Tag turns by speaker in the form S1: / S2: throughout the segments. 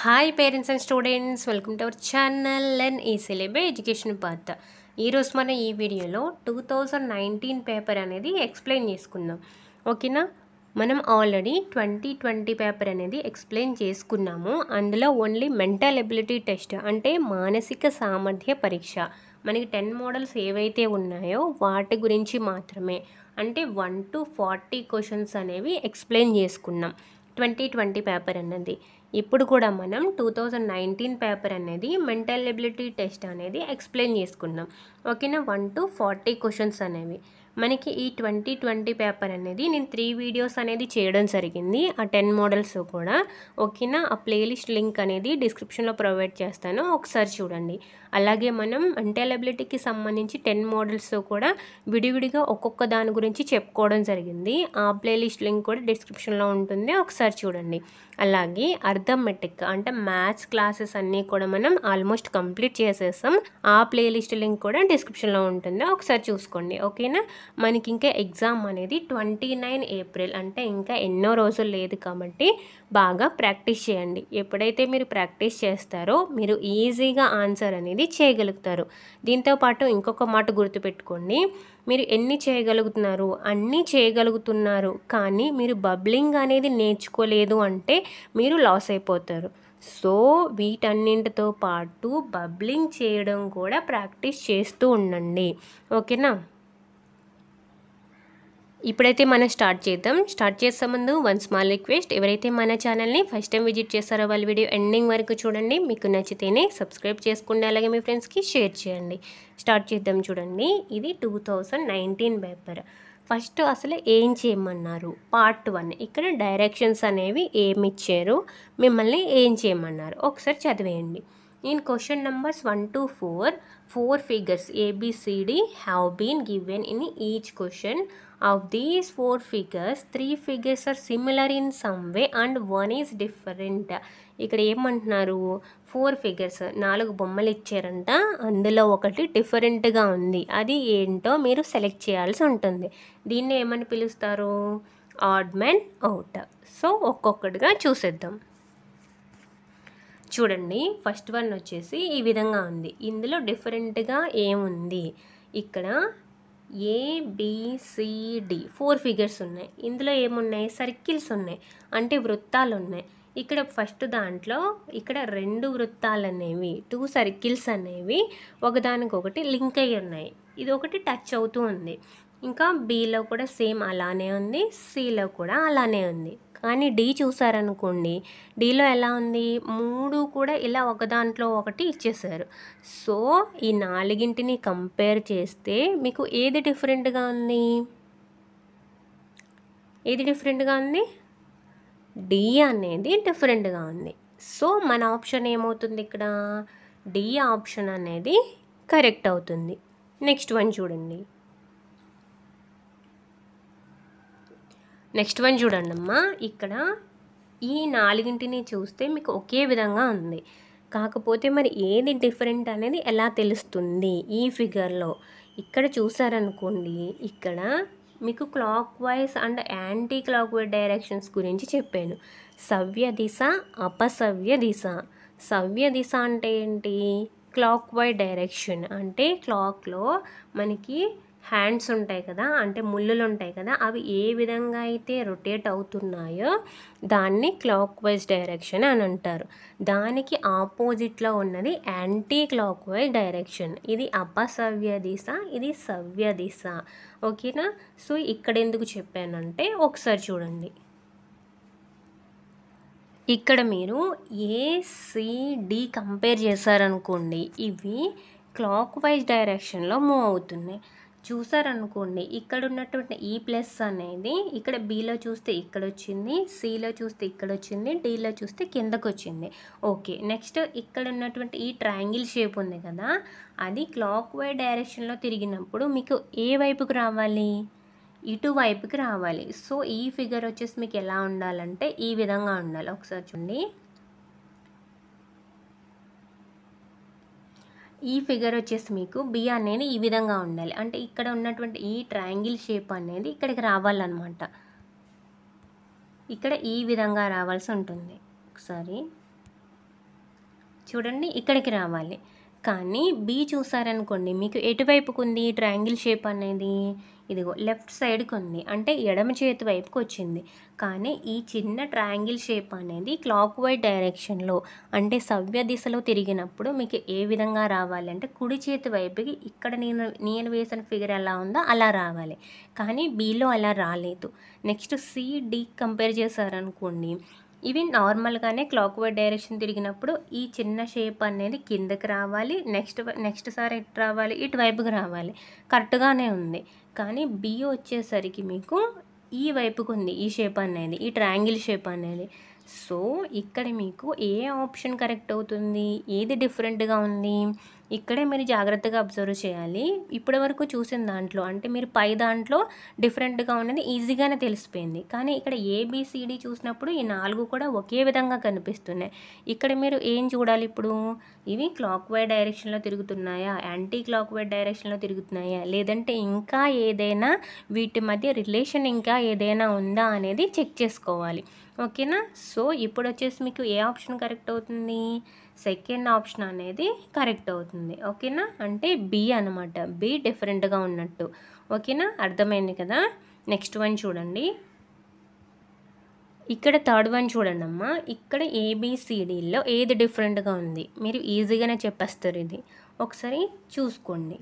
S1: Hi parents and students welcome to our channel and ఈ syllabi education part ఈరోజు మనం ఈ వీడియోలో టూ థౌజండ్ నైన్టీన్ పేపర్ అనేది ఎక్స్ప్లెయిన్ చేసుకుందాం ఓకేనా మనం ఆల్రెడీ ట్వంటీ ట్వంటీ పేపర్ అనేది ఎక్స్ప్లెయిన్ చేసుకున్నాము అందులో ఓన్లీ మెంటల్ ఎబిలిటీ టెస్ట్ అంటే మానసిక సామర్థ్య పరీక్ష మనకి టెన్ మోడల్స్ ఏవైతే ఉన్నాయో వాటి గురించి మాత్రమే అంటే వన్ టు ఫార్టీ క్వశ్చన్స్ అనేవి ఎక్స్ప్లెయిన్ చేసుకున్నాం ట్వంటీ ట్వంటీ పేపర్ అన్నది ఇప్పుడు కూడా మనం టూ థౌజండ్ నైన్టీన్ పేపర్ అనేది మెంటల్ ఎబిలిటీ టెస్ట్ అనేది ఎక్స్ప్లెయిన్ చేసుకుందాం ఓకేనా వన్ టు ఫార్టీ క్వశ్చన్స్ అనేవి మనకి ఈ ట్వంటీ ట్వంటీ పేపర్ అనేది నేను త్రీ వీడియోస్ అనేది చేయడం జరిగింది ఆ టెన్ మోడల్స్ కూడా ఓకేనా ఆ ప్లేలిస్ట్ లింక్ అనేది డిస్క్రిప్షన్లో ప్రొవైడ్ చేస్తాను ఒకసారి చూడండి అలాగే మనం అంటెలబిలిటీకి సంబంధించి టెన్ మోడల్స్ కూడా విడివిడిగా ఒక్కొక్క దాని గురించి చెప్పుకోవడం జరిగింది ఆ ప్లేలిస్ట్ లింక్ కూడా డిస్క్రిప్షన్లో ఉంటుంది ఒకసారి చూడండి అలాగే అర్థమెటిక్ అంటే మ్యాథ్స్ క్లాసెస్ అన్నీ కూడా మనం ఆల్మోస్ట్ కంప్లీట్ చేసేస్తాం ఆ ప్లేలిస్ట్ లింక్ కూడా డిస్క్రిప్షన్లో ఉంటుంది ఒకసారి చూసుకోండి ఓకేనా మనకి ఇంకా ఎగ్జామ్ అనేది ట్వంటీ నైన్ ఏప్రిల్ అంటే ఇంకా ఎన్నో రోజులు లేదు కాబట్టి బాగా ప్రాక్టీస్ చేయండి ఎప్పుడైతే మీరు ప్రాక్టీస్ చేస్తారో మీరు ఈజీగా ఆన్సర్ అనేది చేయగలుగుతారు దీంతోపాటు ఇంకొక మాట గుర్తుపెట్టుకోండి మీరు ఎన్ని చేయగలుగుతున్నారు అన్నీ చేయగలుగుతున్నారు కానీ మీరు బబ్లింగ్ అనేది నేర్చుకోలేదు అంటే మీరు లాస్ అయిపోతారు సో వీటన్నింటితో పాటు బబ్లింగ్ చేయడం కూడా ప్రాక్టీస్ చేస్తూ ఉండండి ఓకేనా ఇప్పుడైతే మనం స్టార్ట్ చేద్దాం స్టార్ట్ చేసే ముందు వన్ స్మాల్ రిక్వెస్ట్ ఎవరైతే మన ఛానల్ని ఫస్ట్ టైం విజిట్ చేస్తారో వాళ్ళ వీడియో ఎండింగ్ వరకు చూడండి మీకు నచ్చితేనే సబ్స్క్రైబ్ చేసుకోండి అలాగే మీ ఫ్రెండ్స్కి షేర్ చేయండి స్టార్ట్ చేద్దాం చూడండి ఇది two thousand nineteen paper first అసలు ఏం చేయమన్నారు పార్ట్ వన్ ఇక్కడ డైరెక్షన్స్ అనేవి ఏమి ఇచ్చారు మిమ్మల్ని ఏం చేయమన్నారు ఒకసారి చదివేయండి in question numbers one to four four figures ABCD have been given in each question Of these four figures, three figures are similar in some way and one is different. ఇక్కడ ఏమంటున్నారు ఫోర్ ఫిగర్స్ నాలుగు బొమ్మలు ఇచ్చారంట అందులో ఒకటి డిఫరెంట్గా ఉంది అది ఏంటో మీరు సెలెక్ట్ చేయాల్సి ఉంటుంది దీన్ని ఏమని పిలుస్తారు ఆడ్మెన్ అవుట్ సో ఒక్కొక్కటిగా చూసేద్దాం చూడండి ఫస్ట్ వన్ వచ్చేసి ఈ విధంగా ఉంది ఇందులో డిఫరెంట్గా ఏముంది ఇక్కడ ఏబిసిడి ఫోర్ ఫిగర్స్ ఉన్నాయి ఇందులో ఏమున్నాయి సర్కిల్స్ ఉన్నాయి అంటే వృత్తాలు ఉన్నాయి ఇక్కడ ఫస్ట్ దాంట్లో ఇక్కడ రెండు వృత్తాలు అనేవి టూ సర్కిల్స్ అనేవి ఒకదానికొకటి లింక్ అయి ఉన్నాయి ఇది ఒకటి టచ్ అవుతూ ఉంది ఇంకా బీలో కూడా సేమ్ అలానే ఉంది సిలో కూడా అలానే ఉంది కానీ డి చూసారనుకోండి డిలో ఎలా ఉంది మూడు కూడా ఇలా ఒక దాంట్లో ఒకటి ఇచ్చేసారు సో ఈ నాలుగింటిని కంపేర్ చేస్తే మీకు ఏది డిఫరెంట్గా ఉంది ఏది డిఫరెంట్గా ఉంది డి అనేది డిఫరెంట్గా ఉంది సో మన ఆప్షన్ ఏమవుతుంది ఇక్కడ డి ఆప్షన్ అనేది కరెక్ట్ అవుతుంది నెక్స్ట్ వన్ చూడండి నెక్స్ట్ వన్ చూడండి అమ్మ ఇక్కడ ఈ నాలుగింటిని చూస్తే మీకు ఒకే విధంగా ఉంది కాకపోతే మరి ఏది డిఫరెంట్ అనేది ఎలా తెలుస్తుంది ఈ ఫిగర్లో ఇక్కడ చూసారనుకోండి ఇక్కడ మీకు clockwise and anti clockwise directions గురించి చెప్పాను సవ్య దిశ అపసవ్య దిశ సవ్య దిశ అంటే ఏంటి క్లాక్ వైజ్ డైరెక్షన్ అంటే క్లాక్లో మనకి హ్యాండ్స్ ఉంటాయి కదా అంటే ముళ్ళులు ఉంటాయి కదా అవి ఏ విధంగా అయితే రొటేట్ అవుతున్నాయో దాన్ని క్లాక్ వైజ్ డైరెక్షన్ అని అంటారు దానికి ఆపోజిట్లో ఉన్నది యాంటీ క్లాక్ వైజ్ డైరెక్షన్ ఇది అపసవ్య దిశ ఇది సవ్య దిశ ఓకేనా సో ఇక్కడ ఎందుకు చెప్పానంటే ఒకసారి చూడండి ఇక్కడ మీరు ఏసీడి కంపేర్ చేశారనుకోండి ఇవి క్లాక్ వైజ్ డైరెక్షన్లో మూవ్ అవుతున్నాయి చూసారనుకోండి ఇక్కడ ఉన్నటువంటి ఈ ప్లస్ అనేది ఇక్కడ బీలో చూస్తే ఇక్కడ వచ్చింది సిలో చూస్తే ఇక్కడ వచ్చింది డీలో చూస్తే కిందకు వచ్చింది ఓకే నెక్స్ట్ ఇక్కడ ఉన్నటువంటి ఈ ట్రయాంగిల్ షేప్ ఉంది కదా అది క్లాక్ వై డైరెక్షన్లో తిరిగినప్పుడు మీకు ఏ వైపుకు రావాలి ఇటువైపుకి రావాలి సో ఈ ఫిగర్ వచ్చేసి మీకు ఎలా ఉండాలంటే ఈ విధంగా ఉండాలి ఒకసారి చూడండి ఈ ఫిగర్ వచ్చేసి మీకు బి అనేది ఈ విధంగా ఉండాలి అంటే ఇక్కడ ఉన్నటువంటి ఈ ట్రయాంగిల్ షేప్ అనేది ఇక్కడికి రావాలన్నమాట ఇక్కడ ఈ విధంగా రావాల్సి ఉంటుంది ఒకసారి చూడండి ఇక్కడికి రావాలి కానీ బి చూసారనుకోండి మీకు ఎటువైపుకుంది ట్రయాంగిల్ షేప్ అనేది ఇదిగో లెఫ్ట్ సైడ్కి ఉంది అంటే ఎడమ చేతి వైపుకి వచ్చింది కానీ ఈ చిన్న ట్రయాంగిల్ షేప్ అనేది క్లాక్ వైజ్ డైరెక్షన్లో అంటే సవ్య దిశలో తిరిగినప్పుడు మీకు ఏ విధంగా రావాలి అంటే కుడి చేతి వైపుకి ఇక్కడ నేను నేను వేసిన ఫిగర్ ఎలా ఉందో అలా రావాలి కానీ బీలో అలా రాలేదు నెక్స్ట్ సి డి కంపేర్ చేశారనుకోండి ఇవి నార్మల్గానే క్లాక్ వైడ్ డైరెక్షన్ తిరిగినప్పుడు ఈ చిన్న షేప్ అనేది కిందకి రావాలి నెక్స్ట్ నెక్స్ట్ సారి ఇటు రావాలి ఇటువైపుకి రావాలి కరెక్ట్గానే ఉంది కానీ బి వచ్చేసరికి మీకు ఈ వైపుకు ఉంది ఈ షేప్ అనేది ఈ ట్రయాంగిల్ షేప్ అనేది సో ఇక్కడ మీకు ఏ ఆప్షన్ కరెక్ట్ అవుతుంది ఏది డిఫరెంట్గా ఉంది ఇక్కడే మీరు జాగ్రత్తగా అబ్జర్వ్ చేయాలి ఇప్పటి వరకు చూసిన దాంట్లో అంటే మీరు పై దాంట్లో డిఫరెంట్గా ఉన్నది ఈజీగానే తెలిసిపోయింది కానీ ఇక్కడ ఏబిసిడి చూసినప్పుడు ఈ నాలుగు కూడా ఒకే విధంగా కనిపిస్తున్నాయి ఇక్కడ మీరు ఏం చూడాలి ఇప్పుడు ఇవి క్లాక్ వైడ్ డైరెక్షన్లో తిరుగుతున్నాయా యాంటీ క్లాక్ వైడ్ డైరెక్షన్లో తిరుగుతున్నాయా లేదంటే ఇంకా ఏదైనా వీటి మధ్య రిలేషన్ ఇంకా ఏదైనా ఉందా అనేది చెక్ చేసుకోవాలి ఓకేనా సో ఇప్పుడు వచ్చేసి మీకు ఏ ఆప్షన్ కరెక్ట్ అవుతుంది సెకండ్ ఆప్షన్ అనేది కరెక్ట్ అవుతుంది ఓకేనా అంటే బి అనమాట బి డిఫరెంట్గా ఉన్నట్టు ఓకేనా అర్థమైంది కదా నెక్స్ట్ వన్ చూడండి ఇక్కడ థర్డ్ వన్ చూడండి అమ్మా ఇక్కడ ఏబిసిడిలో ఏది డిఫరెంట్గా ఉంది మీరు ఈజీగానే చెప్పేస్తారు ఇది ఒకసారి చూసుకోండి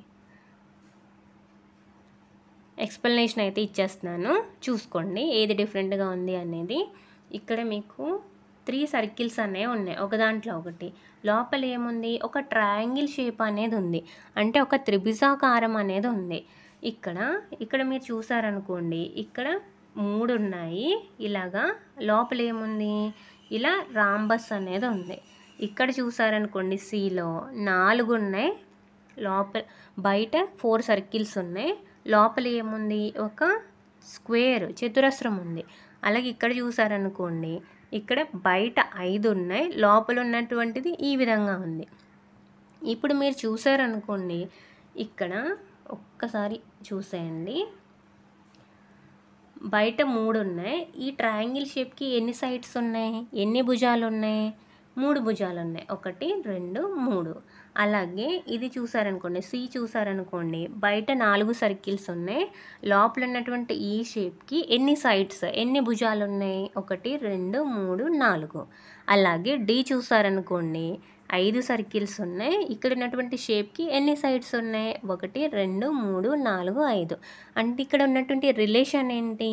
S1: ఎక్స్ప్లెనేషన్ అయితే ఇచ్చేస్తున్నాను చూసుకోండి ఏది డిఫరెంట్గా ఉంది అనేది ఇక్కడ మీకు త్రీ సర్కిల్స్ అనేవి ఉన్నాయి ఒక దాంట్లో ఒకటి లోపల ఏముంది ఒక ట్రయాంగిల్ షేప్ అనేది ఉంది అంటే ఒక త్రిభుజాకారం అనేది ఉంది ఇక్కడ ఇక్కడ మీరు చూసారనుకోండి ఇక్కడ మూడు ఉన్నాయి ఇలాగా లోపల ఏముంది ఇలా రాంబస్ అనేది ఉంది ఇక్కడ చూసారనుకోండి సిలో నాలుగు ఉన్నాయి లోపల బయట ఫోర్ సర్కిల్స్ ఉన్నాయి లోపల ఏముంది ఒక స్క్వేర్ చతురస్రం ఉంది అలాగే ఇక్కడ చూసారనుకోండి ఇక్కడ బయట ఐదు ఉన్నాయి లోపల ఉన్నటువంటిది ఈ విధంగా ఉంది ఇప్పుడు మీరు చూసారనుకోండి ఇక్కడ ఒక్కసారి చూసేయండి బయట మూడు ఉన్నాయి ఈ ట్రయాంగిల్ షేప్కి ఎన్ని సైడ్స్ ఉన్నాయి ఎన్ని భుజాలు ఉన్నాయి మూడు భుజాలు ఉన్నాయి ఒకటి రెండు మూడు అలాగే ఇది చూసారనుకోండి సి చూసారనుకోండి బయట నాలుగు సర్కిల్స్ ఉన్నాయి లోపల ఉన్నటువంటి ఈ షేప్కి ఎన్ని సైడ్స్ ఎన్ని భుజాలు ఉన్నాయి ఒకటి రెండు మూడు నాలుగు అలాగే డి చూసారనుకోండి ఐదు సర్కిల్స్ ఉన్నాయి ఇక్కడ ఉన్నటువంటి షేప్కి ఎన్ని సైడ్స్ ఉన్నాయి ఒకటి రెండు మూడు నాలుగు ఐదు అంటే ఇక్కడ ఉన్నటువంటి రిలేషన్ ఏంటి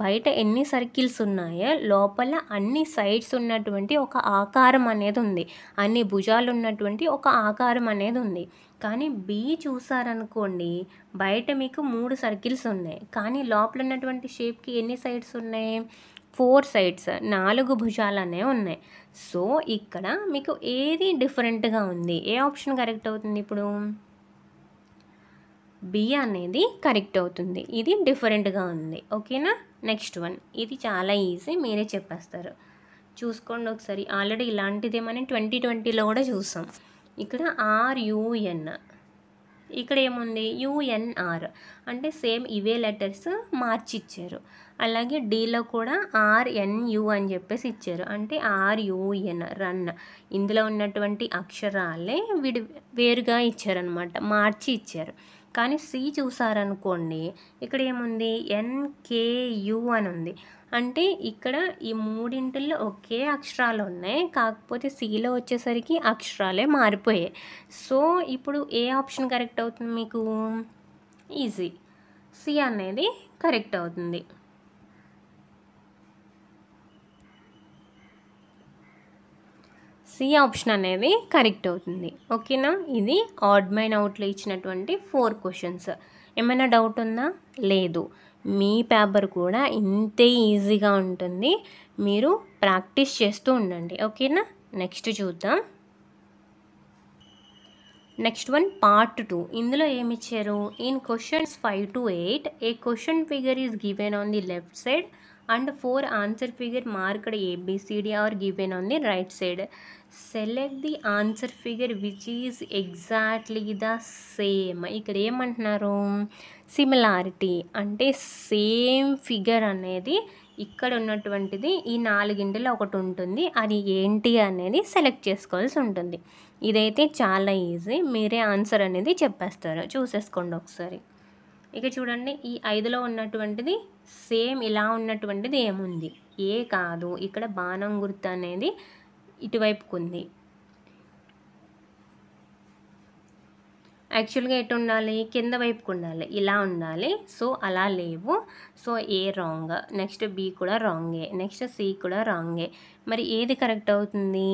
S1: బయట ఎన్ని సర్కిల్స్ ఉన్నాయో లోపల అన్ని సైడ్స్ ఉన్నటువంటి ఒక ఆకారం అనేది ఉంది అన్ని భుజాలు ఉన్నటువంటి ఒక ఆకారం అనేది ఉంది కానీ బి చూసారనుకోండి బయట మీకు మూడు సర్కిల్స్ ఉన్నాయి కానీ లోపల ఉన్నటువంటి షేప్కి ఎన్ని సైడ్స్ ఉన్నాయి ఫోర్ సైడ్స్ నాలుగు భుజాలనే ఉన్నాయి సో ఇక్కడ మీకు ఏది డిఫరెంట్గా ఉంది ఏ ఆప్షన్ కరెక్ట్ అవుతుంది ఇప్పుడు బి అనేది కరెక్ట్ అవుతుంది ఇది డిఫరెంట్గా ఉంది ఓకేనా నెక్స్ట్ వన్ ఇది చాలా ఈజీ మీరే చెప్పేస్తారు చూసుకోండి ఒకసారి ఆల్రెడీ ఇలాంటిదేమని ట్వంటీ ట్వంటీలో కూడా చూసాం ఇక్కడ ఆర్యుఎన్ ఇక్కడ ఏముంది యుఎన్ఆర్ అంటే సేమ్ ఇవే లెటర్స్ మార్చి ఇచ్చారు అలాగే డీలో కూడా ఆర్ఎన్యు అని చెప్పేసి ఇచ్చారు అంటే ఆర్యుఎన్ రన్ ఇందులో ఉన్నటువంటి అక్షరాలే విడి వేరుగా ఇచ్చారనమాట మార్చి ఇచ్చారు కానీ సి చూసారనుకోండి ఇక్కడ ఏముంది ఎన్కేయు అని ఉంది అంటే ఇక్కడ ఈ మూడింటిల్లో ఒకే అక్షరాలు ఉన్నాయి కాకపోతే సిలో వచ్చేసరికి అక్షరాలే మారిపోయాయి సో ఇప్పుడు ఏ ఆప్షన్ కరెక్ట్ అవుతుంది మీకు ఈజీ సి అనేది కరెక్ట్ అవుతుంది సి ఆప్షన్ అనేది కరెక్ట్ అవుతుంది ఓకేనా ఇది ఆడ్మైన్ అవుట్లో ఇచ్చినటువంటి ఫోర్ క్వశ్చన్స్ ఏమైనా డౌట్ ఉందా లేదు మీ పేపర్ కూడా ఇంతే ఈజీగా ఉంటుంది మీరు ప్రాక్టీస్ చేస్తూ ఉండండి ఓకేనా నెక్స్ట్ చూద్దాం నెక్స్ట్ వన్ పార్ట్ టూ ఇందులో ఏమి ఇచ్చారు in questions five to eight a question figure is given on the left side and four answer figure marked ABCD are given ఉంది right side select the answer figure which is exactly the same ఇక్కడ ఏమంటున్నారు similarity అంటే same figure అనేది ఇక్కడ ఉన్నటువంటిది ఈ నాలుగింటిలో ఒకటి ఉంటుంది అది ఏంటి అనేది సెలెక్ట్ చేసుకోవాల్సి ఉంటుంది ఇదైతే చాలా ఈజీ మీరే ఆన్సర్ అనేది చెప్పేస్తారు చూసేసుకోండి ఒకసారి ఇక చూడండి ఈ ఐదులో ఉన్నటువంటిది సేమ్ ఇలా ఉన్నటువంటిది ఏముంది ఏ కాదు ఇక్కడ బాణం గుర్తు అనేది ఇటువైపుకుంది యాక్చువల్గా ఎటు ఉండాలి కింద వైపుకు ఉండాలి ఇలా ఉండాలి సో అలా లేవు so A wrong next B కూడా రాంగే నెక్స్ట్ సి కూడా రాంగే మరి ఏది కరెక్ట్ అవుతుంది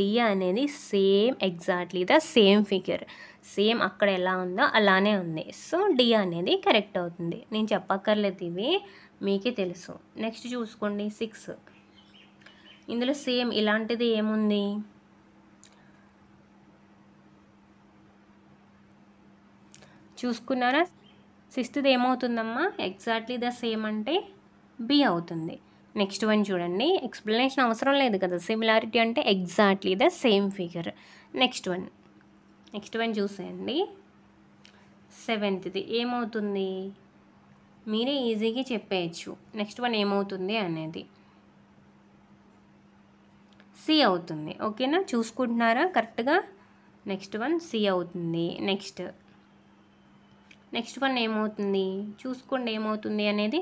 S1: డి అనేది same exactly the same figure same అక్కడ ఎలా ఉందో అలానే ఉంది సో డి అనేది కరెక్ట్ అవుతుంది నేను చెప్పక్కర్లేదు ఇవి మీకే తెలుసు నెక్స్ట్ చూసుకోండి సిక్స్ ఇందులో సేమ్ ఇలాంటిది ఏముంది చూసుకున్నారా సిక్స్త్ది ఏమవుతుందమ్మా ఎగ్జాక్ట్లీ ద సేమ్ అంటే బి అవుతుంది నెక్స్ట్ వన్ చూడండి ఎక్స్ప్లెనేషన్ అవసరం లేదు కదా సిమిలారిటీ అంటే exactly the same figure next one next one చూసేయండి సెవెంత్ది ఏమవుతుంది మీరే ఈజీగా చెప్పేయచ్చు నెక్స్ట్ వన్ ఏమవుతుంది అనేది సి అవుతుంది ఓకేనా చూసుకుంటున్నారా కరెక్ట్గా నెక్స్ట్ వన్ సి అవుతుంది నెక్స్ట్ నెక్స్ట్ వన్ ఏమవుతుంది చూసుకోండి ఏమవుతుంది అనేది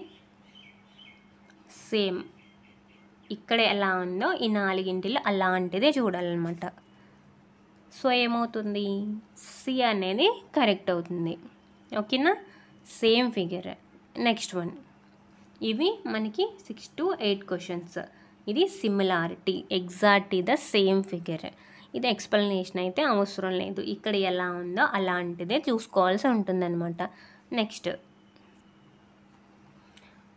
S1: సేమ్ ఇక్కడ ఎలా ఉందో ఈ నాలుగింటిలో అలాంటిదే చూడాలన్నమాట సో ఏమవుతుంది సి అనేది కరెక్ట్ అవుతుంది ఓకేనా సేమ్ ఫిగర్ నెక్స్ట్ వన్ ఇవి మనకి సిక్స్ టు ఎయిట్ క్వశ్చన్స్ ఇది similarity exact the same figure ఇది ఎక్స్ప్లెనేషన్ అయితే అవసరం లేదు ఇక్కడ ఎలా ఉందో అలాంటిదే చూసుకోవాల్సి ఉంటుందన్నమాట నెక్స్ట్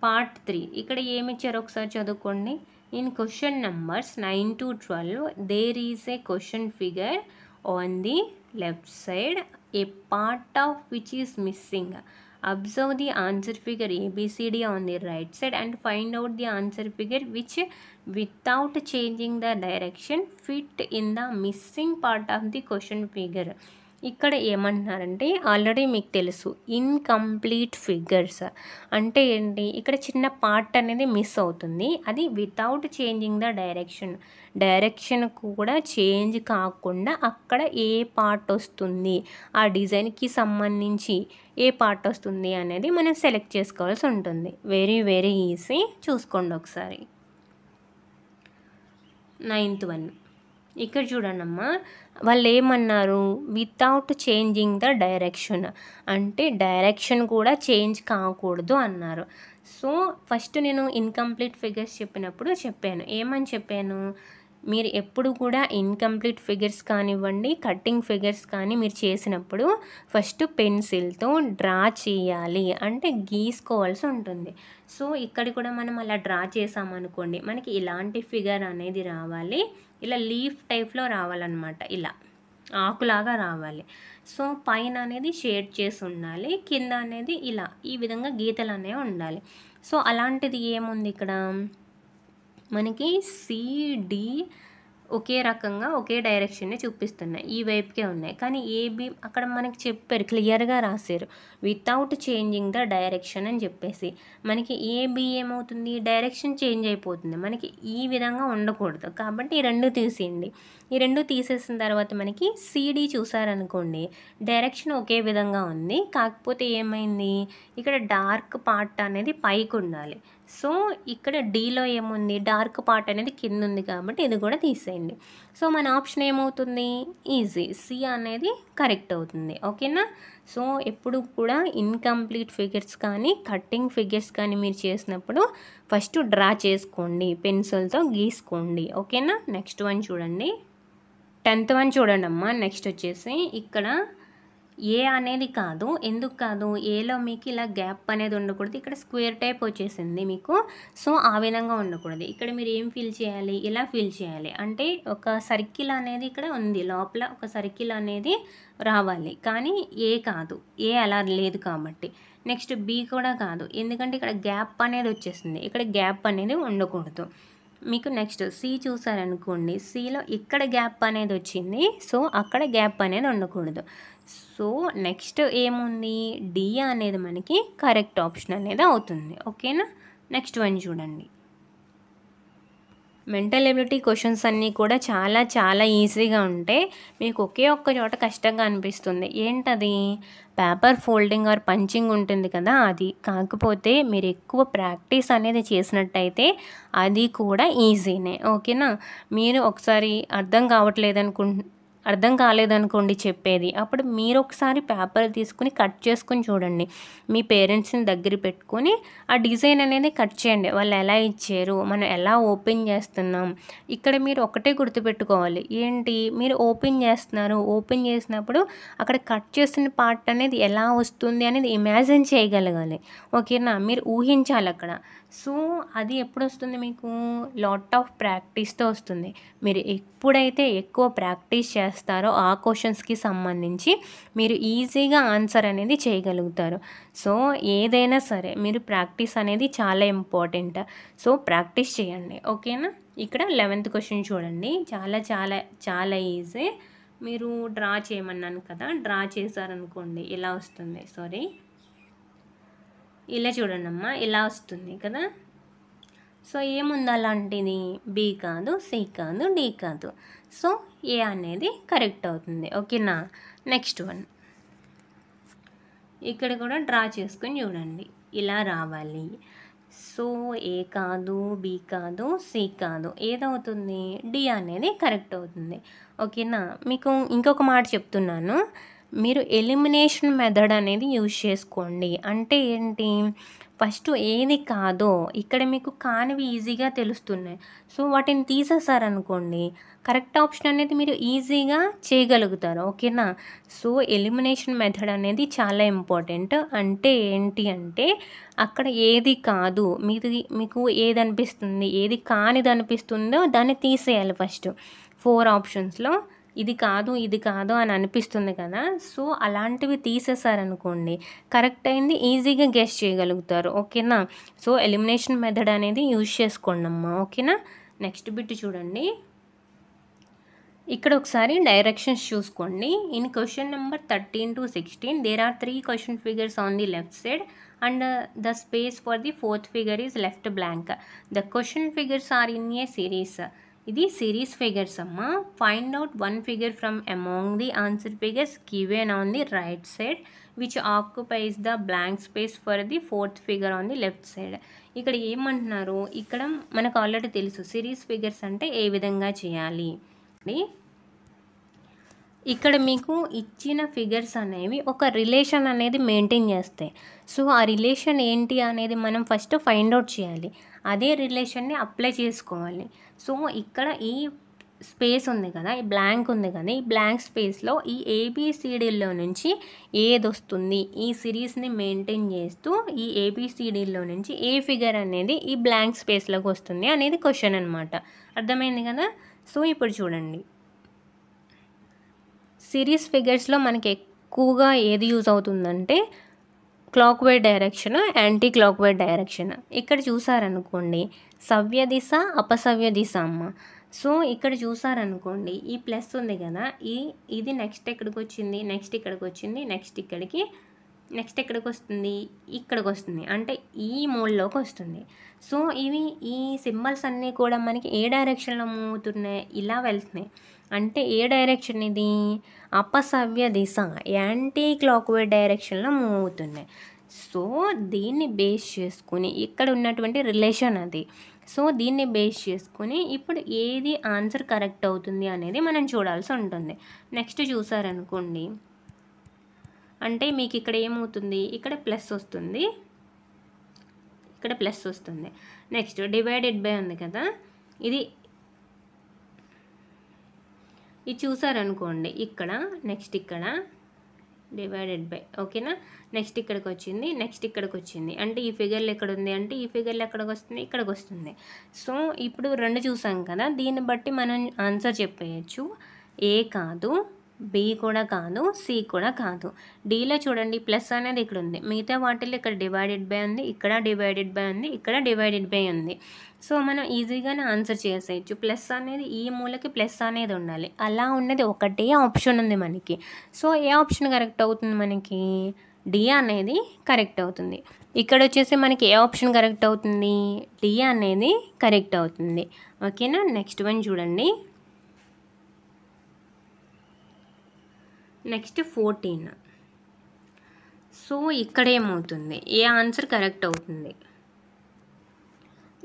S1: పార్ట్ త్రీ ఇక్కడ ఏమి ఇచ్చారో ఒకసారి చదువుకోండి in question numbers nine to twelve there is a question figure on the left side a part of which is missing observe the answer figure ABCD on the right side and find out the answer figure which without changing the direction fit in the missing part of the question figure ఇక్కడ ఏమంటున్నారంటే already మీకు తెలుసు incomplete figures అంటే ఏంటి ఇక్కడ చిన్న part అనేది miss అవుతుంది అది without changing the direction direction కూడా చేంజ్ కాకుండా అక్కడ ఏ పార్ట్ వస్తుంది ఆ డిజైన్కి సంబంధించి ఏ పార్ట్ వస్తుంది అనేది మనం సెలెక్ట్ చేసుకోవాల్సి ఉంటుంది వెరీ వెరీ ఈజీ చూసుకోండి ఒకసారి నైన్త్ వన్ ఇక్కడ చూడండమ్మా వాళ్ళు ఏమన్నారు వితౌట్ చేంజింగ్ ద డైరెక్షన్ అంటే డైరెక్షన్ కూడా చేంజ్ కాకూడదు అన్నారు సో ఫస్ట్ నేను ఇన్కంప్లీట్ ఫిగర్స్ చెప్పినప్పుడు చెప్పాను ఏమని చెప్పాను మీరు ఎప్పుడు కూడా ఇన్కంప్లీట్ ఫిగర్స్ కానివ్వండి కట్టింగ్ ఫిగర్స్ కానీ మీరు చేసినప్పుడు ఫస్ట్ పెన్సిల్తో డ్రా చేయాలి అంటే గీసుకోవాల్సి ఉంటుంది సో ఇక్కడ కూడా మనం అలా డ్రా చేసామనుకోండి మనకి ఇలాంటి ఫిగర్ అనేది రావాలి ఇలా లీఫ్ టైప్లో రావాలన్నమాట ఇలా ఆకులాగా రావాలి సో పైన అనేది షేడ్ చేసి ఉండాలి కింద అనేది ఇలా ఈ విధంగా గీతలు అనేవి ఉండాలి సో అలాంటిది ఏముంది ఇక్కడ మనకి సిడి ఒకే రకంగా ఒకే డైరెక్షన్నే చూపిస్తున్నాయి ఈ వైపుకే ఉన్నాయి కానీ ఏబి అక్కడ మనకి చెప్పారు క్లియర్గా రాశారు వితౌట్ చేంజింగ్ ద డైరెక్షన్ అని చెప్పేసి మనకి ఏబి ఏమవుతుంది డైరెక్షన్ చేంజ్ అయిపోతుంది మనకి ఈ విధంగా ఉండకూడదు కాబట్టి ఈ రెండు తీసేయండి ఈ రెండు తీసేసిన తర్వాత మనకి సిడి చూసారనుకోండి డైరెక్షన్ ఒకే విధంగా ఉంది కాకపోతే ఏమైంది ఇక్కడ డార్క్ పార్ట్ అనేది పైకి ఉండాలి సో ఇక్కడ డీలో ఏముంది డార్క్ పార్ట్ అనేది కింద ఉంది కాబట్టి ఇది కూడా తీసేయండి సో మన ఆప్షన్ ఏమవుతుంది ఈజీ సి అనేది కరెక్ట్ అవుతుంది ఓకేనా సో ఎప్పుడు కూడా ఇన్కంప్లీట్ ఫిగర్స్ కానీ కట్టింగ్ ఫిగర్స్ కానీ మీరు చేసినప్పుడు ఫస్ట్ డ్రా చేసుకోండి పెన్సిల్తో గీసుకోండి ఓకేనా నెక్స్ట్ వన్ చూడండి టెన్త్ వన్ చూడండి అమ్మా నెక్స్ట్ వచ్చేసి ఇక్కడ ఏ అనేది కాదు ఎందుకు కాదు ఏలో మీకు ఇలా గ్యాప్ అనేది ఉండకూడదు ఇక్కడ స్క్వేర్ టైప్ వచ్చేసింది మీకు సో ఆ విధంగా ఉండకూడదు ఇక్కడ మీరు ఏం ఫిల్ చేయాలి ఇలా ఫిల్ చేయాలి అంటే ఒక సర్కిల్ అనేది ఇక్కడ ఉంది లోపల ఒక సర్కిల్ అనేది రావాలి కానీ ఏ కాదు ఏ అలా లేదు కాబట్టి నెక్స్ట్ బి కూడా కాదు ఎందుకంటే ఇక్కడ గ్యాప్ అనేది వచ్చేసింది ఇక్కడ గ్యాప్ అనేది ఉండకూడదు మీకు నెక్స్ట్ సి చూసారనుకోండి సిలో ఇక్కడ గ్యాప్ అనేది వచ్చింది సో అక్కడ గ్యాప్ అనేది ఉండకూడదు సో నెక్స్ట్ ఏముంది డి అనేది మనకి కరెక్ట్ ఆప్షన్ అనేది అవుతుంది ఓకేనా నెక్స్ట్ వన్ చూడండి మెంటల్ ఎబిలిటీ క్వశ్చన్స్ అన్నీ కూడా చాలా చాలా ఈజీగా ఉంటే మీకు ఒకే ఒక్క చోట కష్టంగా అనిపిస్తుంది ఏంటది పేపర్ ఫోల్డింగ్ ఆర్ పంచింగ్ ఉంటుంది కదా అది కాకపోతే మీరు ఎక్కువ ప్రాక్టీస్ అనేది చేసినట్టయితే అది కూడా ఈజీనే ఓకేనా మీరు ఒకసారి అర్థం కావట్లేదు అనుకుంటు అర్థం కాలేదనుకోండి చెప్పేది అప్పుడు మీరు ఒకసారి పేపర్ తీసుకుని కట్ చేసుకుని చూడండి మీ పేరెంట్స్ని దగ్గర పెట్టుకొని ఆ డిజైన్ అనేది కట్ చేయండి వాళ్ళు ఎలా ఇచ్చారు మనం ఎలా ఓపెన్ చేస్తున్నాం ఇక్కడ మీరు ఒకటే గుర్తుపెట్టుకోవాలి ఏంటి మీరు ఓపెన్ చేస్తున్నారు ఓపెన్ చేసినప్పుడు అక్కడ కట్ చేస్తున్న పార్ట్ అనేది ఎలా వస్తుంది అనేది ఇమాజిన్ చేయగలగాలి ఓకేనా మీరు ఊహించాలి అక్కడ సో అది ఎప్పుడు వస్తుంది మీకు లాట్ ఆఫ్ ప్రాక్టీస్తో వస్తుంది మీరు ఎప్పుడైతే ఎక్కువ ప్రాక్టీస్ చేస్తారో ఆ క్వశ్చన్స్కి సంబంధించి మీరు ఈజీగా ఆన్సర్ అనేది చేయగలుగుతారు సో ఏదైనా సరే మీరు ప్రాక్టీస్ అనేది చాలా ఇంపార్టెంట్ సో ప్రాక్టీస్ చేయండి ఓకేనా ఇక్కడ లెవెంత్ క్వశ్చన్ చూడండి చాలా చాలా చాలా ఈజీ మీరు డ్రా చేయమన్నాను కదా డ్రా చేశారనుకోండి ఇలా వస్తుంది సారీ ఇలా చూడండి ఇలా వస్తుంది కదా సో ఏముంది అలాంటిది బి కాదు సి కాదు డి కాదు సో ఏ అనేది కరెక్ట్ అవుతుంది ఓకేనా నెక్స్ట్ వన్ ఇక్కడ కూడా డ్రా చేసుకుని చూడండి ఇలా రావాలి సో ఏ కాదు బి కాదు సి కాదు ఏదవుతుంది డి అనేది కరెక్ట్ అవుతుంది ఓకేనా మీకు ఇంకొక మాట చెప్తున్నాను మీరు ఎలిమినేషన్ మెథడ్ అనేది యూజ్ చేసుకోండి అంటే ఏంటి ఫస్ట్ ఏది కాదో ఇక్కడ మీకు కానివి ఈజీగా తెలుస్తున్నాయి సో వాటిని తీసేసారనుకోండి కరెక్ట్ ఆప్షన్ అనేది మీరు ఈజీగా చేయగలుగుతారు ఓకేనా సో ఎలిమినేషన్ మెథడ్ అనేది చాలా ఇంపార్టెంట్ అంటే ఏంటి అంటే అక్కడ ఏది కాదు మీది మీకు ఏది అనిపిస్తుంది ఏది కానిది అనిపిస్తుందో దాన్ని తీసేయాలి ఫస్ట్ ఫోర్ ఆప్షన్స్లో ఇది కాదు ఇది కాదు అని అనిపిస్తుంది కదా సో అలాంటివి తీసేసారనుకోండి కరెక్ట్ అయింది ఈజీగా గెస్ చేయగలుగుతారు ఓకేనా సో ఎలిమినేషన్ మెథడ్ అనేది యూజ్ చేసుకోండి అమ్మా ఓకేనా నెక్స్ట్ బిట్ చూడండి ఇక్కడ ఒకసారి డైరెక్షన్స్ చూసుకోండి in question number thirteen to sixteen there are three question figures on the left side and the space for the fourth figure is left blank the question figures are in a series ఇది series figures అమ్మ find out one figure from among the answer figures given on the right side which occupies the blank space for the fourth figure on the left side ఇక్కడ ఏమంటున్నారు ఇక్కడ మనకు already తెలుసు series figures అంటే ఏ విధంగా చేయాలి ఇక్కడ మీకు ఇచ్చిన ఫిగర్స్ అనేవి ఒక రిలేషన్ అనేది మెయింటైన్ చేస్తాయి సో ఆ రిలేషన్ ఏంటి అనేది మనం ఫస్ట్ ఫైండ్ అవుట్ చేయాలి అదే రిలేషన్ని అప్లై చేసుకోవాలి సో ఇక్కడ ఈ స్పేస్ ఉంది కదా ఈ బ్లాంక్ ఉంది కదా ఈ బ్లాంక్ స్పేస్లో ఈ ఏబిసిడీల్లో నుంచి ఏది వస్తుంది ఈ సిరీస్ని మెయింటైన్ చేస్తూ ఈ ఏబిసిడీల్లో నుంచి ఏ ఫిగర్ అనేది ఈ బ్లాంక్ స్పేస్లోకి వస్తుంది అనేది క్వశ్చన్ అనమాట అర్థమైంది కదా సో ఇప్పుడు చూడండి సిరీస్ ఫిగర్స్లో మనకి ఎక్కువగా ఏది యూజ్ అవుతుందంటే clockwise direction anti clockwise direction ఇక్కడ చూసారనుకోండి సవ్య దిశ అపసవ్య దిశ అమ్మ సో ఇక్కడ చూసారనుకోండి ఈ ప్లస్ ఉంది కదా ఈ ఇది నెక్స్ట్ ఎక్కడికి వచ్చింది నెక్స్ట్ ఇక్కడికి వచ్చింది నెక్స్ట్ ఇక్కడికి నెక్స్ట్ ఎక్కడికి వస్తుంది ఇక్కడికి వస్తుంది అంటే ఈ మోడ్లోకి వస్తుంది సో ఇవి ఈ సింబల్స్ అన్నీ కూడా మనకి ఏ డైరెక్షన్లో మూవ్ అవుతున్నాయి ఇలా వెళ్తున్నాయి అంటే ఏ డైరెక్షన్ ఇది అపసవ్య దిశ యాంటీ క్లాక్వే డైరెక్షన్లో మూవ్ అవుతున్నాయి సో దీన్ని బేస్ చేసుకుని ఇక్కడ ఉన్నటువంటి రిలేషన్ అది సో దీన్ని బేస్ చేసుకుని ఇప్పుడు ఏది ఆన్సర్ కరెక్ట్ అవుతుంది అనేది మనం చూడాల్సి ఉంటుంది నెక్స్ట్ చూసారనుకోండి అంటే మీకు ఇక్కడ ఏమవుతుంది ఇక్కడ ప్లస్ వస్తుంది ఇక్కడ ప్లస్ వస్తుంది నెక్స్ట్ డివైడెడ్ బై ఉంది కదా ఇది ఇది చూసారనుకోండి ఇక్కడ నెక్స్ట్ ఇక్కడ డివైడెడ్ బై ఓకేనా నెక్స్ట్ ఇక్కడికి వచ్చింది నెక్స్ట్ ఇక్కడికి వచ్చింది అంటే ఈ ఫిగర్లు ఎక్కడ ఉంది అంటే ఈ ఫిగర్లు ఎక్కడికి వస్తుంది ఇక్కడికి వస్తుంది సో ఇప్పుడు రెండు చూసాం కదా దీన్ని బట్టి మనం ఆన్సర్ చెప్పేయచ్చు ఏ కాదు బి కూడా కాదు సి కూడా కాదు డీలో చూడండి ప్లస్ అనేది ఇక్కడ ఉంది మిగతా వాటిల్లో ఇక్కడ డివైడెడ్ బై ఉంది ఇక్కడ డివైడెడ్ బై ఉంది ఇక్కడ డివైడెడ్ బై ఉంది సో మనం ఈజీగానే ఆన్సర్ చేసేయచ్చు ప్లస్ అనేది ఈ మూలకి ప్లస్ అనేది ఉండాలి అలా ఉన్నది ఒకటే ఆప్షన్ ఉంది మనకి సో ఏ ఆప్షన్ కరెక్ట్ అవుతుంది మనకి డి అనేది కరెక్ట్ అవుతుంది ఇక్కడ వచ్చేసి మనకి ఏ ఆప్షన్ కరెక్ట్ అవుతుంది డి అనేది కరెక్ట్ అవుతుంది ఓకేనా నెక్స్ట్ వన్ చూడండి నెక్స్ట్ ఫోర్టీన్ సో ఇక్కడ ఏమవుతుంది ఏ ఆన్సర్ కరెక్ట్ అవుతుంది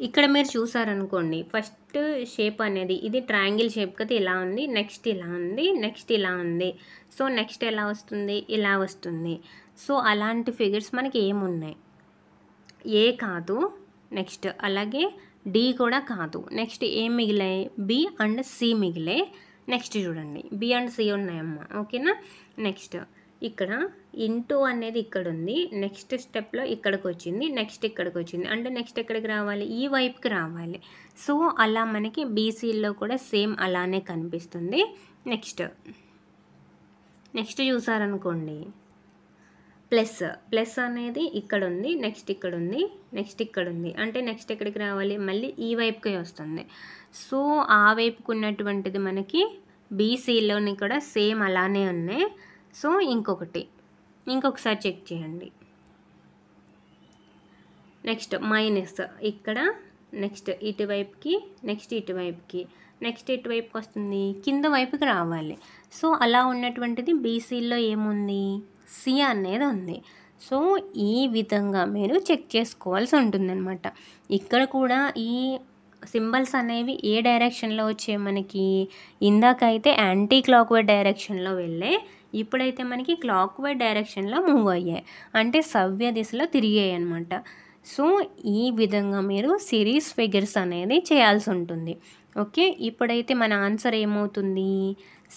S1: ఇక్కడ మీరు చూసారనుకోండి ఫస్ట్ షేప్ అనేది ఇది ట్రయాంగిల్ షేప్ కదా ఇలా ఉంది నెక్స్ట్ ఇలా ఉంది నెక్స్ట్ ఇలా ఉంది సో నెక్స్ట్ ఎలా వస్తుంది ఇలా వస్తుంది సో అలాంటి ఫిగర్స్ మనకి ఏమున్నాయి ఏ కాదు నెక్స్ట్ అలాగే డి కూడా కాదు నెక్స్ట్ ఏ మిగిలాయి బి అండ్ సి మిగిలాయి నెక్స్ట్ చూడండి బి అండ్ సి ఉన్నాయమ్మా ఓకేనా నెక్స్ట్ ఇక్కడ ఇంటూ అనేది ఇక్కడ ఉంది నెక్స్ట్ స్టెప్లో ఇక్కడికి వచ్చింది నెక్స్ట్ ఇక్కడికి వచ్చింది అంటే నెక్స్ట్ ఎక్కడికి రావాలి ఈ వైపుకి రావాలి సో అలా మనకి బీసీలో కూడా సేమ్ అలానే కనిపిస్తుంది నెక్స్ట్ నెక్స్ట్ చూసారనుకోండి ప్లస్ ప్లస్ అనేది ఇక్కడ ఉంది నెక్స్ట్ ఇక్కడ ఉంది నెక్స్ట్ ఇక్కడ ఉంది అంటే నెక్స్ట్ ఎక్కడికి రావాలి మళ్ళీ ఈ వైపుకే వస్తుంది సో ఆ వైపుకున్నటువంటిది మనకి బీసీలోని కూడా సేమ్ అలానే ఉన్నాయి సో ఇంకొకటి ఇంకొకసారి చెక్ చేయండి నెక్స్ట్ మైనస్ ఇక్కడ నెక్స్ట్ ఇటువైపుకి నెక్స్ట్ ఇటువైపుకి నెక్స్ట్ ఇటువైపుకి వస్తుంది కింద వైపుకి రావాలి సో అలా ఉన్నటువంటిది బీసీలో ఏముంది సి అనేది ఉంది సో ఈ విధంగా మీరు చెక్ చేసుకోవాల్సి ఉంటుందన్నమాట ఇక్కడ కూడా ఈ సింబల్స్ అనేవి ఏ డైరెక్షన్లో వచ్చే మనకి ఇందాకైతే యాంటీ క్లాక్ వైడ్ డైరెక్షన్లో వెళ్ళే ఇప్పుడైతే మనకి క్లాక్ వైడ్ డైరెక్షన్లో మూవ్ అయ్యాయి అంటే సవ్య దిశలో తిరిగాయి అనమాట సో ఈ విధంగా మీరు సిరీస్ ఫిగర్స్ అనేది చేయాల్సి ఉంటుంది ఓకే ఇప్పుడైతే మన ఆన్సర్ ఏమవుతుంది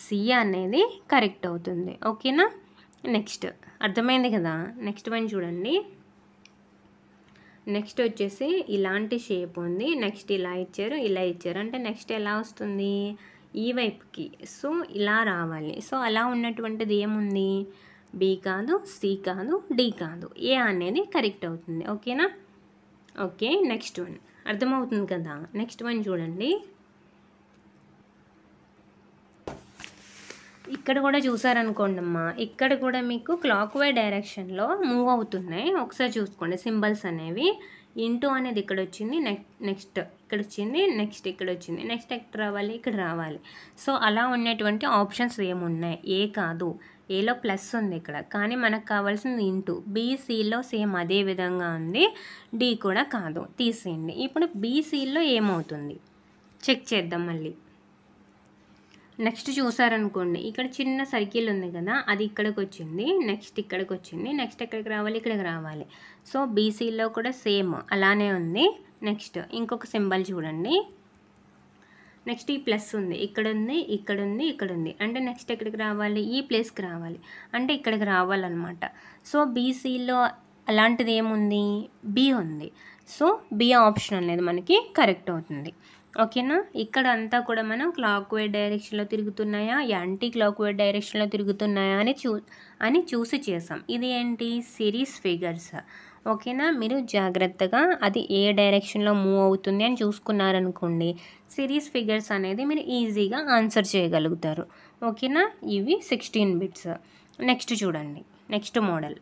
S1: సి అనేది కరెక్ట్ అవుతుంది ఓకేనా నెక్స్ట్ అర్థమైంది కదా నెక్స్ట్ వన్ చూడండి నెక్స్ట్ వచ్చేసి ఇలాంటి షేప్ ఉంది నెక్స్ట్ ఇలా ఇచ్చారు ఇలా ఇచ్చారు అంటే నెక్స్ట్ ఎలా వస్తుంది ఈ వైపుకి సో ఇలా రావాలి సో అలా ఉన్నటువంటిది ఏముంది బి కాదు సి కాదు డి కాదు ఏ అనేది కరెక్ట్ అవుతుంది ఓకేనా ఓకే నెక్స్ట్ వన్ అర్థమవుతుంది కదా నెక్స్ట్ వన్ చూడండి ఇక్కడ కూడా చూసారనుకోండి అమ్మ ఇక్కడ కూడా మీకు క్లాక్ వే డైరెక్షన్లో మూవ్ అవుతున్నాయి ఒకసారి చూసుకోండి సింబల్స్ అనేవి ఇంటూ అనేది ఇక్కడ వచ్చింది నెక్స్ట్ ఇక్కడ వచ్చింది నెక్స్ట్ ఇక్కడ వచ్చింది నెక్స్ట్ ఎక్కడ రావాలి ఇక్కడ రావాలి సో అలా ఉన్నటువంటి ఆప్షన్స్ ఏమున్నాయి ఏ కాదు ఏలో ప్లస్ ఉంది ఇక్కడ కానీ మనకు కావాల్సింది ఇంటూ బీసీలో సేమ్ అదే విధంగా ఉంది డి కూడా కాదు తీసేయండి ఇప్పుడు బీసీలో ఏమవుతుంది చెక్ చేద్దాం మళ్ళీ నెక్స్ట్ చూసారనుకోండి ఇక్కడ చిన్న సర్కిల్ ఉంది కదా అది ఇక్కడికి వచ్చింది నెక్స్ట్ ఇక్కడికి వచ్చింది నెక్స్ట్ ఎక్కడికి రావాలి ఇక్కడికి రావాలి సో బీసీలో కూడా సేమ్ అలానే ఉంది నెక్స్ట్ ఇంకొక సింబల్ చూడండి నెక్స్ట్ ఈ ప్లస్ ఉంది ఇక్కడ ఉంది ఇక్కడ ఉంది ఇక్కడ ఉంది అంటే నెక్స్ట్ ఎక్కడికి రావాలి ఈ ప్లేస్కి రావాలి అంటే ఇక్కడికి రావాలన్నమాట సో బీసీలో అలాంటిది ఏముంది బి ఉంది సో బి ఆప్షన్ అనేది మనకి కరెక్ట్ అవుతుంది ఓకేనా ఇక్కడ అంతా కూడా మనం క్లాక్ వైడ్ డైరెక్షన్లో తిరుగుతున్నాయా యాంటీ క్లాక్ వైడ్ డైరెక్షన్లో తిరుగుతున్నాయా అని చూ అని చూసి చేసాం ఇది ఏంటి సిరీస్ ఫిగర్స్ ఓకేనా మీరు జాగ్రత్తగా అది ఏ డైరెక్షన్లో మూవ్ అవుతుంది అని చూసుకున్నారనుకోండి సిరీస్ ఫిగర్స్ అనేది మీరు ఈజీగా ఆన్సర్ చేయగలుగుతారు ఓకేనా ఇవి సిక్స్టీన్ బిట్స్ నెక్స్ట్ చూడండి నెక్స్ట్ మోడల్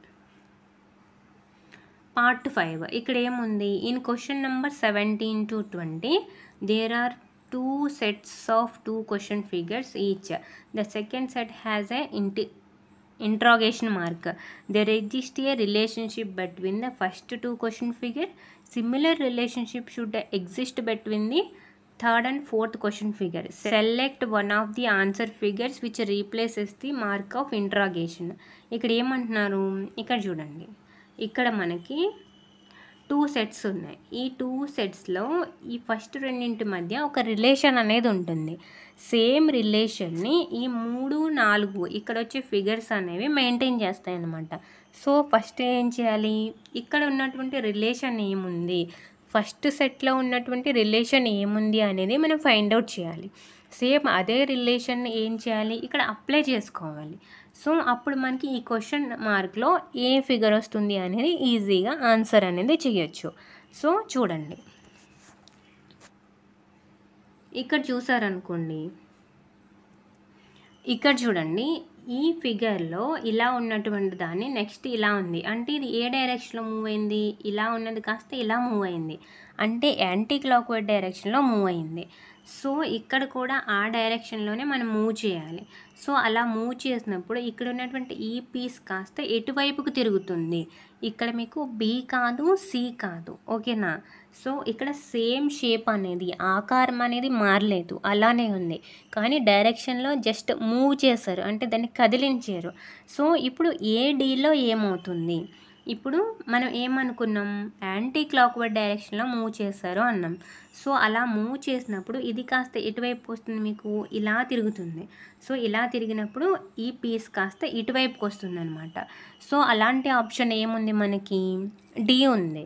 S1: పార్ట్ ఫైవ్ ఇక్కడ ఏముంది in question number seventeen to twenty There are two sets of two question figures each. The second set has a inter interrogation mark. There exists a relationship between the first two question figure. Similar relationship should exist between the third and fourth question figure. Select one of the answer figures which replaces the mark of interrogation. ఇక్కడ ఏమంటున్నారు ఇక్కడ చూడండి ఇక్కడ మనకి two sets ఉన్నాయి ఈ two సెట్స్లో ఈ first రెండింటి మధ్య ఒక రిలేషన్ అనేది ఉంటుంది సేమ్ రిలేషన్ని ఈ మూడు నాలుగు ఇక్కడ వచ్చే ఫిగర్స్ అనేవి మెయింటైన్ చేస్తాయి అన్నమాట సో ఫస్ట్ ఏం చేయాలి ఇక్కడ ఉన్నటువంటి రిలేషన్ ఏముంది ఫస్ట్ సెట్లో ఉన్నటువంటి రిలేషన్ ఏముంది అనేది మనం ఫైండ్ అవుట్ చేయాలి సేమ్ అదే రిలేషన్ ఏం చేయాలి ఇక్కడ అప్లై చేసుకోవాలి సో అప్పుడు మనకి ఈ క్వశ్చన్ మార్క్లో ఏ ఫిగర్ వస్తుంది అనేది ఈజీగా ఆన్సర్ అనేది చేయొచ్చు సో చూడండి ఇక్కడ చూసారనుకోండి ఇక్కడ చూడండి ఈ ఫిగర్లో ఇలా ఉన్నటువంటి దాన్ని నెక్స్ట్ ఇలా ఉంది అంటే ఇది ఏ డైరెక్షన్లో మూవ్ అయింది ఇలా ఉన్నది కాస్త ఇలా మూవ్ అయింది అంటే యాంటీ క్లాక్ వైడ్ డైరెక్షన్లో మూవ్ అయింది సో ఇక్కడ కూడా ఆ డైరెక్షన్లోనే మనం మూవ్ చేయాలి సో అలా మూవ్ చేసినప్పుడు ఇక్కడ ఉన్నటువంటి ఈ పీస్ కాస్త ఎటువైపుకు తిరుగుతుంది ఇక్కడ మీకు బి కాదు సి కాదు ఓకేనా సో ఇక్కడ సేమ్ షేప్ అనేది ఆకారం అనేది మారలేదు అలానే ఉంది కానీ డైరెక్షన్లో జస్ట్ మూవ్ చేశారు అంటే దాన్ని కదిలించారు సో ఇప్పుడు ఏ డీలో ఏమవుతుంది ఇప్పుడు మనం ఏమనుకున్నాం యాంటీ క్లాక్ వర్డ్ డైరెక్షన్లో మూవ్ చేస్తారు అన్నాం సో అలా మూవ్ చేసినప్పుడు ఇది కాస్త ఎటువైపు వస్తుంది మీకు ఇలా తిరుగుతుంది సో ఇలా తిరిగినప్పుడు ఈ పీస్ కాస్త ఇటువైపుకి వస్తుంది అనమాట సో అలాంటి ఆప్షన్ ఏముంది మనకి డి ఉంది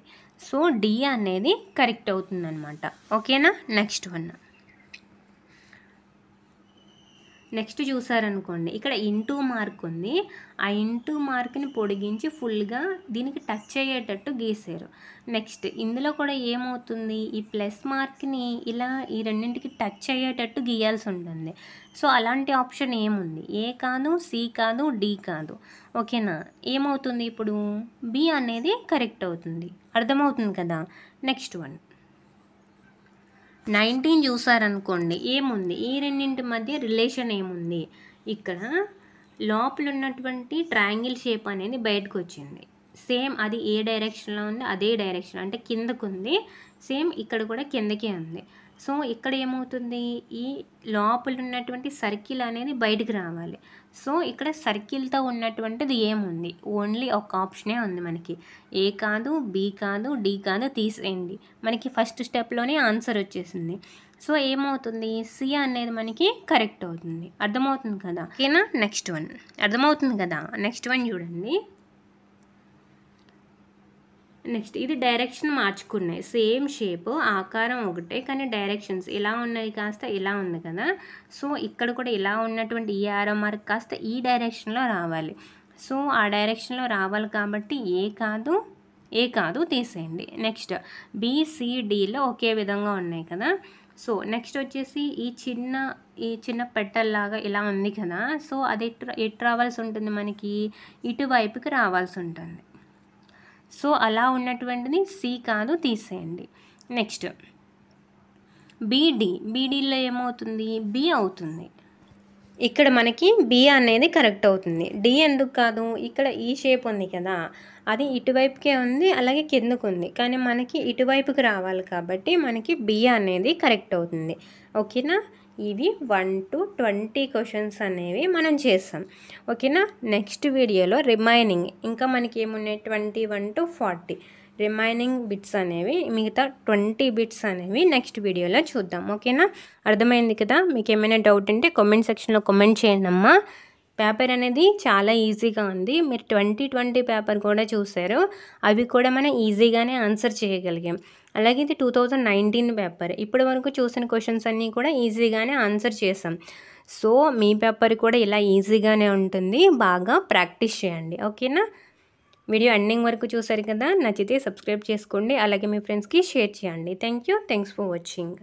S1: సో డి అనేది కరెక్ట్ అవుతుందన్నమాట ఓకేనా నెక్స్ట్ వన్ నెక్స్ట్ చూసారనుకోండి ఇక్కడ ఇంటూ మార్క్ ఉంది ఆ ఇంటూ మార్క్ని పొడిగించి ఫుల్గా దీనికి టచ్ అయ్యేటట్టు గీసారు నెక్స్ట్ ఇందులో కూడా ఏమవుతుంది ఈ ప్లస్ మార్క్ని ఇలా ఈ రెండింటికి టచ్ అయ్యేటట్టు గీయాల్సి ఉంటుంది సో అలాంటి ఆప్షన్ ఏముంది ఏ కాదు సి కాదు డి కాదు ఓకేనా ఏమవుతుంది ఇప్పుడు బి అనేది కరెక్ట్ అవుతుంది అర్థమవుతుంది కదా నెక్స్ట్ వన్ నైన్టీన్ చూసారనుకోండి ఏముంది ఈ రెండింటి మధ్య రిలేషన్ ఏముంది ఇక్కడ లోపల ఉన్నటువంటి ట్రయాంగిల్ షేప్ అనేది బయటకు వచ్చింది సేమ్ అది ఏ డైరెక్షన్లో ఉంది అదే డైరెక్షన్ అంటే కిందకు ఉంది సేమ్ ఇక్కడ కూడా కిందకే ఉంది సో ఇక్కడ ఏమవుతుంది ఈ లోపల ఉన్నటువంటి సర్కిల్ అనేది బయటికి రావాలి సో ఇక్కడ సర్కిల్తో ఉన్నటువంటిది ఏముంది ఓన్లీ ఒక ఆప్షనే ఉంది మనకి ఏ కాదు బి కాదు డి కాదు తీసేయండి మనకి ఫస్ట్ స్టెప్లోనే ఆన్సర్ వచ్చేసింది సో ఏమవుతుంది సి అనేది మనకి కరెక్ట్ అవుతుంది అర్థమవుతుంది కదా ఓకేనా నెక్స్ట్ వన్ అర్థమవుతుంది కదా నెక్స్ట్ వన్ చూడండి నెక్స్ట్ ఇది డైరెక్షన్ మార్చుకున్నాయి సేమ్ షేప్ ఆకారం ఒకటే కానీ డైరెక్షన్స్ ఇలా ఉన్నది కాస్త ఇలా ఉంది కదా సో ఇక్కడ కూడా ఇలా ఉన్నటువంటి ఈ ఆరో మార్క్ కాస్త ఈ డైరెక్షన్లో రావాలి సో ఆ డైరెక్షన్లో రావాలి కాబట్టి ఏ కాదు ఏ కాదు తీసేయండి నెక్స్ట్ బీసీడీలో ఒకే విధంగా ఉన్నాయి కదా సో నెక్స్ట్ వచ్చేసి ఈ చిన్న ఈ చిన్న పెట్టల్లాగా ఇలా ఉంది కదా సో అది ఎటు ఎటు రావాల్సి ఉంటుంది మనకి ఇటువైపుకి రావాల్సి ఉంటుంది సో అలా ఉన్నటువంటిది సి కాదు తీసేయండి నెక్స్ట్ బీడీ బీడీలో ఏమవుతుంది బి అవుతుంది ఇక్కడ మనకి బి అనేది కరెక్ట్ అవుతుంది డి ఎందుకు కాదు ఇక్కడ ఈ షేప్ ఉంది కదా అది ఇటువైపుకే ఉంది అలాగే కిందకు ఉంది కానీ మనకి ఇటువైపుకి రావాలి కాబట్టి మనకి బి అనేది కరెక్ట్ అవుతుంది ఓకేనా ఇవి వన్ టు ట్వంటీ క్వశ్చన్స్ అనేవి మనం చేస్తాం ఓకేనా నెక్స్ట్ వీడియోలో రిమైనింగ్ ఇంకా మనకి ఏమున్నాయి twenty one to forty remaining bits అనేవి మిగతా ట్వంటీ బిట్స్ అనేవి నెక్స్ట్ వీడియోలో చూద్దాం ఓకేనా అర్థమైంది కదా మీకు ఏమైనా డౌట్ ఉంటే కామెంట్ సెక్షన్లో కమెంట్ చేయండి అమ్మా పేపర్ అనేది చాలా ఈజీగా ఉంది మీరు ట్వంటీ ట్వంటీ పేపర్ కూడా చూశారు అవి కూడా మనం ఈజీగానే ఆన్సర్ చేయగలిగాం అలాగే ఇది టూ థౌజండ్ నైన్టీన్ పేపర్ ఇప్పటి వరకు చూసిన క్వశ్చన్స్ అన్నీ కూడా ఈజీగానే ఆన్సర్ చేసాం సో మీ పేపర్ కూడా ఇలా ఈజీగానే ఉంటుంది బాగా ప్రాక్టీస్ చేయండి ఓకేనా వీడియో ఎండింగ్ వరకు చూసారు కదా నచ్చితే సబ్స్క్రైబ్ చేసుకోండి అలాగే మీ ఫ్రెండ్స్కి షేర్ చేయండి thank you thanks for watching